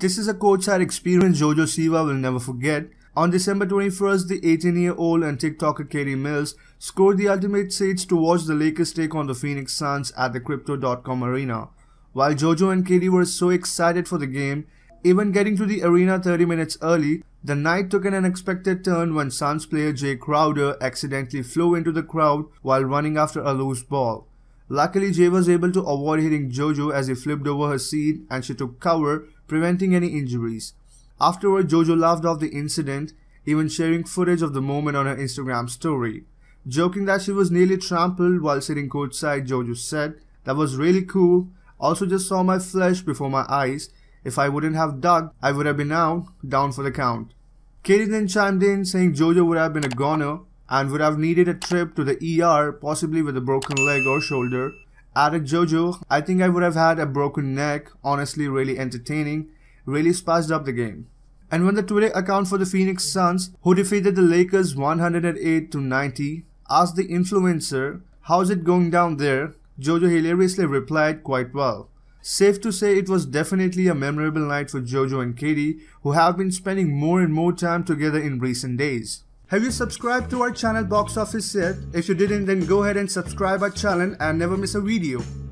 This is a courtside experience Jojo Siwa will never forget. On December 21st, the 18-year-old and TikToker Katie Mills scored the ultimate seats to watch the Lakers take on the Phoenix Suns at the Crypto.com arena. While Jojo and Katie were so excited for the game, even getting to the arena 30 minutes early, the night took an unexpected turn when Suns player Jay Crowder accidentally flew into the crowd while running after a loose ball. Luckily, Jay was able to avoid hitting Jojo as he flipped over her seat and she took cover preventing any injuries. Afterward, Jojo laughed off the incident, even sharing footage of the moment on her Instagram story. Joking that she was nearly trampled while sitting courtside, Jojo said, That was really cool. Also, just saw my flesh before my eyes. If I wouldn't have dug, I would have been out, down for the count. Katie then chimed in, saying Jojo would have been a goner and would have needed a trip to the ER, possibly with a broken leg or shoulder. Added Jojo, I think I would have had a broken neck, honestly really entertaining, really spiced up the game. And when the Twitter account for the Phoenix Suns, who defeated the Lakers 108 to 90, asked the influencer, how's it going down there, Jojo hilariously replied quite well. Safe to say it was definitely a memorable night for Jojo and Katie, who have been spending more and more time together in recent days. Have you subscribed to our channel Box Office yet? If you didn't then go ahead and subscribe our channel and never miss a video.